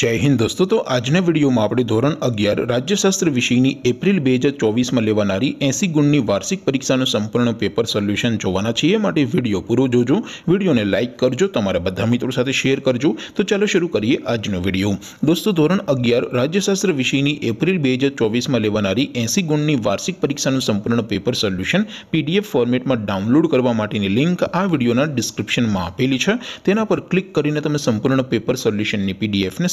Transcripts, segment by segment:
जय हिंद दोस्तों तो आज ने वीडियो में आपड़ी ધોરણ 11 રાજ્યશાસ્ત્ર વિષયની એપ્રિલ 2024 માં લેવાણારી 80 ગુણની વાર્ષિક પરીક્ષાનો સંપૂર્ણ પેપર સોલ્યુશન જોવાના છે એ માટે વિડિયો પૂરો જોજો વિડિયોને લાઈક કરજો તમારા બધા મિત્રો સાથે શેર કરજો તો ચાલો શરુ કરીએ આજનો વિડિયો દોસ્તો ધોરણ 11 રાજ્યશાસ્ત્ર વિષયની એપ્રિલ 2024 માં લેવાણારી 80 ગુણની વાર્ષિક પરીક્ષાનું સંપૂર્ણ પેપર સોલ્યુશન PDF ફોર્મેટમાં ડાઉનલોડ કરવા માટેની લિંક આ વિડિયોના ડિસ્ક્રિપ્શનમાં આપેલી છે તેના પર ક્લિક કરીને તમે સંપૂર્ણ પેપર સોલ્યુશનની PDF ને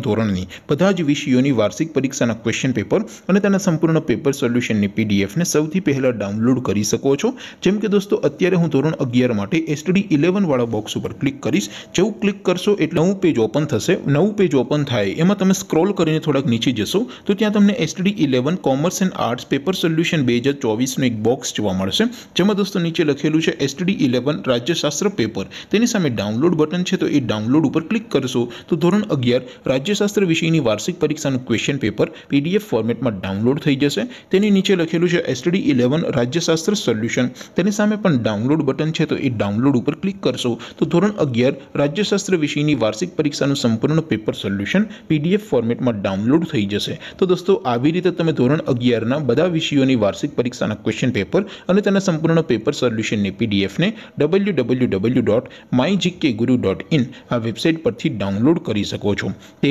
ધોરણની બધા જ વિષયોની વાર્ષિક પરીક્ષાના ક્વેશ્ચન પેપર અને તેના સંપૂર્ણનો પેપર સોલ્યુશનની પીડીએફ ને સૌથી પહેલા ડાઉનલોડ કરી શકો છો જેમ કે દોસ્તો અત્યારે હું ધોરણ 11 માટે STD 11 વાળો બોક્સ ઉપર ક્લિક કરીશ જેવું ક્લિક કરશો એટલે નવું પેજ ઓપન થશે નવું પેજ ઓપન થાય એમાં તમે સ્ક્રોલ કરીને થોડક નીચે જશો તો ત્યાં તમને STD 11 commerce and arts paper solution page 24 નો એક બોક્સ જોવા મળશે જેમાં દોસ્તો નીચે લખેલું છે STD 11 રાજ્યશાસ્ત્ર પેપર તેની સામે ડાઉનલોડ બટન છે તો એ ડાઉનલોડ ઉપર ક્લિક કરશો તો ધોરણ 11 રાજ રાજ્યશાસ્ત્ર વિષયની વાર્ષિક પરીક્ષાનું ક્વેશ્ચન પેપર પીડીએફ ફોર્મેટમાં ડાઉનલોડ થઈ જશે તેની નીચે લખેલું છે એસટીડી ઇલેવન રાજ્યશાસ્ત્ર સોલ્યુશન તેની સામે પણ ડાઉનલોડ બટન છે તો એ ડાઉનલોડ ઉપર ક્લિક કરશો તો ધોરણ અગિયાર રાજ્યશાસ્ત્ર વિષયની વાર્ષિક પરીક્ષાનું સંપૂર્ણ પેપર સોલ્યુશન પીડીએફ ફોર્મેટમાં ડાઉનલોડ થઈ જશે તો દોસ્તો આવી રીતે તમે ધોરણ અગિયારના બધા વિષયોની વાર્ષિક પરીક્ષાના ક્વેશ્ચન પેપર અને તેના સંપૂર્ણ પેપર સોલ્યુશનની પીડીએફને W W W dot my GK guru dot in આ વેબસાઇટ પરથી ડાઉનલોડ કરી શકો છો તે